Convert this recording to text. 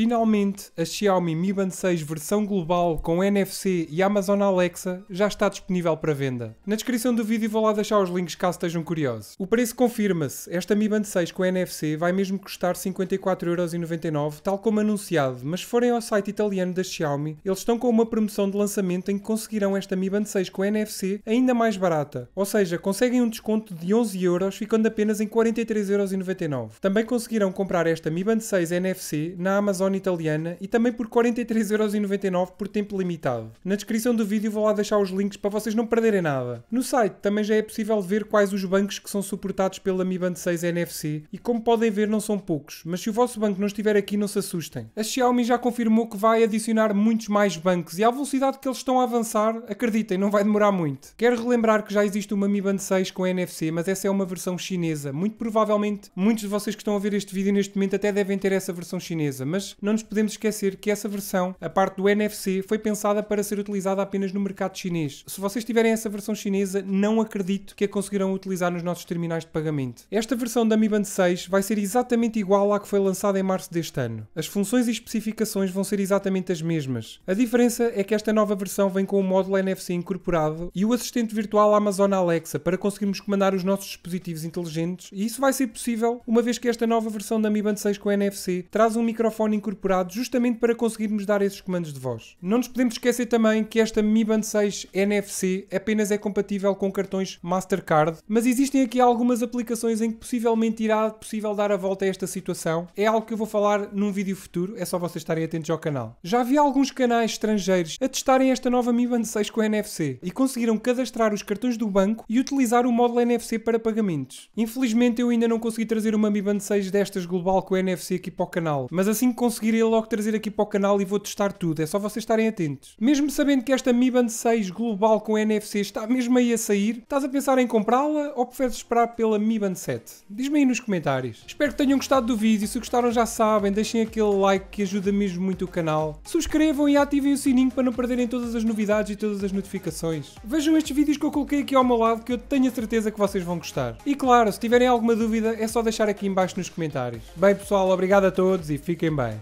Finalmente, a Xiaomi Mi Band 6 versão global com NFC e Amazon Alexa já está disponível para venda. Na descrição do vídeo vou lá deixar os links caso estejam curiosos. O preço confirma-se, esta Mi Band 6 com NFC vai mesmo custar 54,99€, tal como anunciado, mas se forem ao site italiano da Xiaomi, eles estão com uma promoção de lançamento em que conseguirão esta Mi Band 6 com NFC ainda mais barata, ou seja, conseguem um desconto de 11€, ficando apenas em 43,99€. Também conseguirão comprar esta Mi Band 6 NFC na Amazon italiana e também por 43,99€ por tempo limitado. Na descrição do vídeo vou lá deixar os links para vocês não perderem nada. No site também já é possível ver quais os bancos que são suportados pela Mi Band 6 NFC e como podem ver não são poucos, mas se o vosso banco não estiver aqui não se assustem. A Xiaomi já confirmou que vai adicionar muitos mais bancos e à velocidade que eles estão a avançar, acreditem, não vai demorar muito. Quero relembrar que já existe uma Mi Band 6 com NFC, mas essa é uma versão chinesa. Muito provavelmente muitos de vocês que estão a ver este vídeo neste momento até devem ter essa versão chinesa, mas não nos podemos esquecer que essa versão, a parte do NFC, foi pensada para ser utilizada apenas no mercado chinês. Se vocês tiverem essa versão chinesa, não acredito que a conseguirão utilizar nos nossos terminais de pagamento. Esta versão da Mi Band 6 vai ser exatamente igual à que foi lançada em março deste ano. As funções e especificações vão ser exatamente as mesmas. A diferença é que esta nova versão vem com o módulo NFC incorporado e o assistente virtual Amazon Alexa para conseguirmos comandar os nossos dispositivos inteligentes, e isso vai ser possível uma vez que esta nova versão da Mi Band 6 com NFC traz um microfone incorporado justamente para conseguirmos dar esses comandos de voz. Não nos podemos esquecer também que esta Mi Band 6 NFC apenas é compatível com cartões Mastercard, mas existem aqui algumas aplicações em que possivelmente irá possível dar a volta a esta situação. É algo que eu vou falar num vídeo futuro, é só vocês estarem atentos ao canal. Já vi alguns canais estrangeiros a testarem esta nova Mi Band 6 com NFC e conseguiram cadastrar os cartões do banco e utilizar o módulo NFC para pagamentos. Infelizmente eu ainda não consegui trazer uma Mi Band 6 destas global com NFC aqui para o canal, mas assim que conseguir logo trazer aqui para o canal e vou testar tudo. É só vocês estarem atentos. Mesmo sabendo que esta Mi Band 6 global com NFC está mesmo aí a sair, estás a pensar em comprá-la ou preferes esperar pela Mi Band 7? Diz-me aí nos comentários. Espero que tenham gostado do vídeo. Se gostaram já sabem, deixem aquele like que ajuda mesmo muito o canal. Subscrevam e ativem o sininho para não perderem todas as novidades e todas as notificações. Vejam estes vídeos que eu coloquei aqui ao meu lado que eu tenho a certeza que vocês vão gostar. E claro, se tiverem alguma dúvida é só deixar aqui embaixo nos comentários. Bem pessoal, obrigado a todos e fiquem bem.